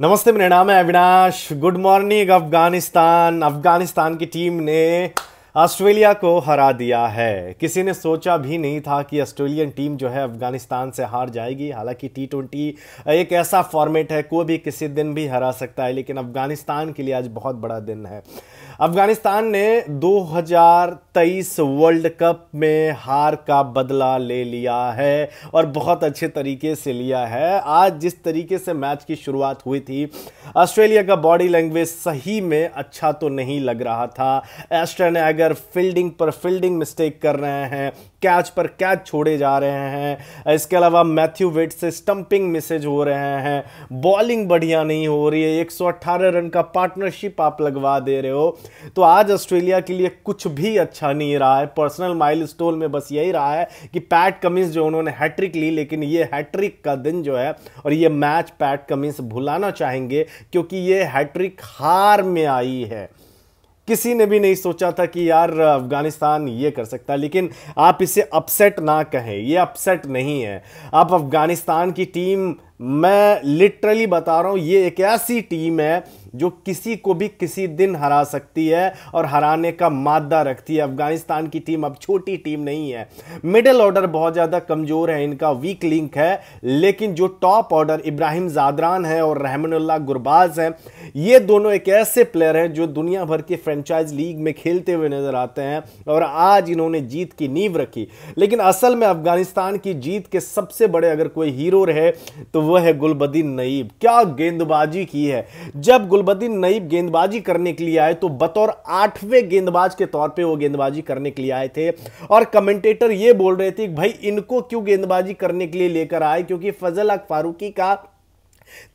नमस्ते मेरा नाम है अविनाश गुड मॉर्निंग अफगानिस्तान अफगानिस्तान की टीम ने ऑस्ट्रेलिया को हरा दिया है किसी ने सोचा भी नहीं था कि ऑस्ट्रेलियन टीम जो है अफगानिस्तान से हार जाएगी हालांकि टी ट्वेंटी एक ऐसा फॉर्मेट है कोई भी किसी दिन भी हरा सकता है लेकिन अफगानिस्तान के लिए आज बहुत बड़ा दिन है अफगानिस्तान ने 2023 वर्ल्ड कप में हार का बदला ले लिया है और बहुत अच्छे तरीके से लिया है आज जिस तरीके से मैच की शुरुआत हुई थी ऑस्ट्रेलिया का बॉडी लैंग्वेज सही में अच्छा तो नहीं लग रहा था एस्टर्न अगर फील्डिंग पर फील्डिंग मिस्टेक कर रहे हैं कैच पर कैच छोड़े जा रहे हैं इसके अलावा मैथ्यू वेट से स्टंपिंग मिसेज हो रहे हैं बॉलिंग बढ़िया नहीं हो रही है 118 रन का पार्टनरशिप आप लगवा दे रहे हो तो आज ऑस्ट्रेलिया के लिए कुछ भी अच्छा नहीं रहा है पर्सनल माइल में बस यही रहा है कि पैट कमिंस जो उन्होंने हैट्रिक ली लेकिन ये हैट्रिक का दिन जो है और ये मैच पैट कमिंस भुलाना चाहेंगे क्योंकि ये हैट्रिक हार में आई है किसी ने भी नहीं सोचा था कि यार अफ़गानिस्तान ये कर सकता है लेकिन आप इसे अपसेट ना कहें ये अपसेट नहीं है आप अफ़गानिस्तान की टीम मैं लिटरली बता रहा हूँ ये एक ऐसी टीम है जो किसी को भी किसी दिन हरा सकती है और हराने का मादा रखती है अफगानिस्तान की टीम अब छोटी टीम नहीं है मिडिल ऑर्डर बहुत ज़्यादा कमज़ोर है इनका वीक लिंक है लेकिन जो टॉप ऑर्डर इब्राहिम जादरान है और रहमानुल्ला गुरबाज है ये दोनों एक ऐसे प्लेयर हैं जो दुनिया भर के फ्रेंचाइज लीग में खेलते हुए नज़र आते हैं और आज इन्होंने जीत की नींव रखी लेकिन असल में अफगानिस्तान की जीत के सबसे बड़े अगर कोई हीरो रहे तो वह है गुलबदीन नईब क्या गेंदबाजी की है जब गुल बदिन नईब गेंदबाजी करने के लिए आए तो बतौर आठवें गेंदबाज के तौर पे वो गेंदबाजी करने के लिए आए थे और कमेंटेटर ये बोल रहे थे भाई इनको क्यों गेंदबाजी करने के लिए लेकर आए क्योंकि फजल अक फारूकी का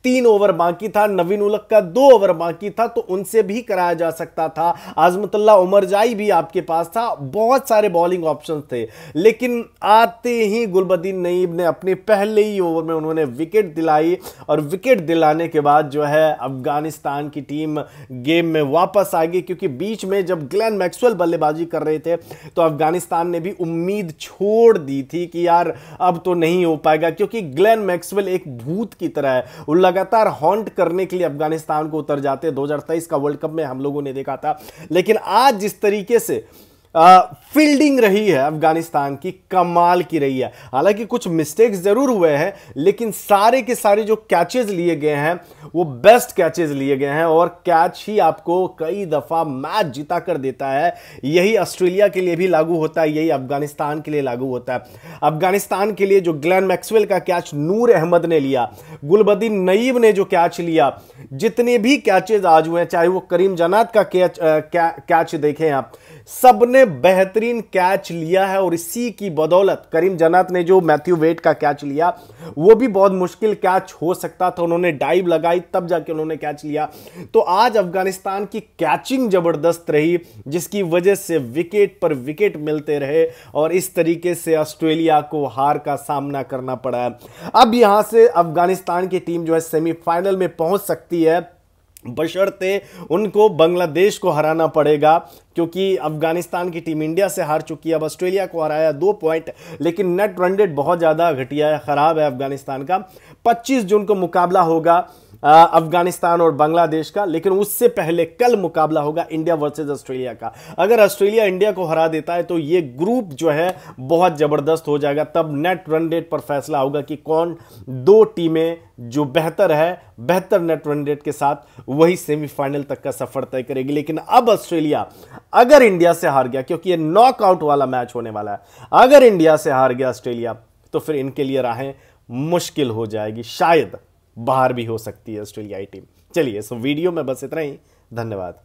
तीन ओवर बाकी था नवीन उलक का दो ओवर बाकी था तो उनसे भी कराया जा सकता था आजमतुल्ला उमरजाई भी आपके पास था बहुत सारे बॉलिंग ऑप्शन थे लेकिन आते ही गुलबदीन नईब ने अपने पहले ही ओवर में उन्होंने विकेट दिलाई और विकेट दिलाने के बाद जो है अफगानिस्तान की टीम गेम में वापस आ गई क्योंकि बीच में जब ग्लैन मैक्सुअल बल्लेबाजी कर रहे थे तो अफगानिस्तान ने भी उम्मीद छोड़ दी थी कि यार अब तो नहीं हो पाएगा क्योंकि ग्लैन मैक्सुअल एक भूत की तरह है वो लगातार हॉन्ट करने के लिए अफगानिस्तान को उतर जाते हैं दो का वर्ल्ड कप में हम लोगों ने देखा था लेकिन आज जिस तरीके से फील्डिंग रही है अफगानिस्तान की कमाल की रही है हालांकि कुछ मिस्टेक्स ज़रूर हुए हैं लेकिन सारे के सारे जो कैचेज लिए गए हैं वो बेस्ट कैचेस लिए गए हैं और कैच ही आपको कई दफ़ा मैच जिता कर देता है यही ऑस्ट्रेलिया के लिए भी लागू होता है यही अफगानिस्तान के लिए लागू होता है अफगानिस्तान के लिए जो ग्लैन मैक्सवेल का कैच नूर अहमद ने लिया गुलबदीन नईब ने जो कैच लिया जितने भी कैचेज आज हुए हैं चाहे वो करीम जनात का कैच कैच देखें आप सबने बेहतरीन कैच लिया है और इसी की बदौलत करीम जन्नत ने जो मैथ्यू वेट का कैच लिया वो भी बहुत मुश्किल कैच हो सकता था उन्होंने डाइव लगाई तब जाके उन्होंने कैच लिया तो आज अफगानिस्तान की कैचिंग जबरदस्त रही जिसकी वजह से विकेट पर विकेट मिलते रहे और इस तरीके से ऑस्ट्रेलिया को हार का सामना करना पड़ा अब यहां से अफगानिस्तान की टीम जो है सेमीफाइनल में पहुंच सकती है बशर्ते उनको बांग्लादेश को हराना पड़ेगा क्योंकि अफगानिस्तान की टीम इंडिया से हार चुकी है अब ऑस्ट्रेलिया को हराया दो पॉइंट लेकिन नेट रनडेड बहुत ज़्यादा घटिया है ख़राब है अफगानिस्तान का 25 जून को मुकाबला होगा अफगानिस्तान और बांग्लादेश का लेकिन उससे पहले कल मुकाबला होगा इंडिया वर्सेज ऑस्ट्रेलिया का अगर ऑस्ट्रेलिया इंडिया को हरा देता है तो ये ग्रुप जो है बहुत ज़बरदस्त हो जाएगा तब नेट रन रेट पर फैसला होगा कि कौन दो टीमें जो बेहतर है बेहतर नेट रन रेट के साथ वही सेमीफाइनल तक का सफर तय करेगी लेकिन अब ऑस्ट्रेलिया अगर इंडिया से हार गया क्योंकि ये नॉकआउट वाला मैच होने वाला है अगर इंडिया से हार गया ऑस्ट्रेलिया तो फिर इनके लिए राहें मुश्किल हो जाएगी शायद बाहर भी हो सकती है ऑस्ट्रेलियाई टीम चलिए सो वीडियो में बस इतना ही धन्यवाद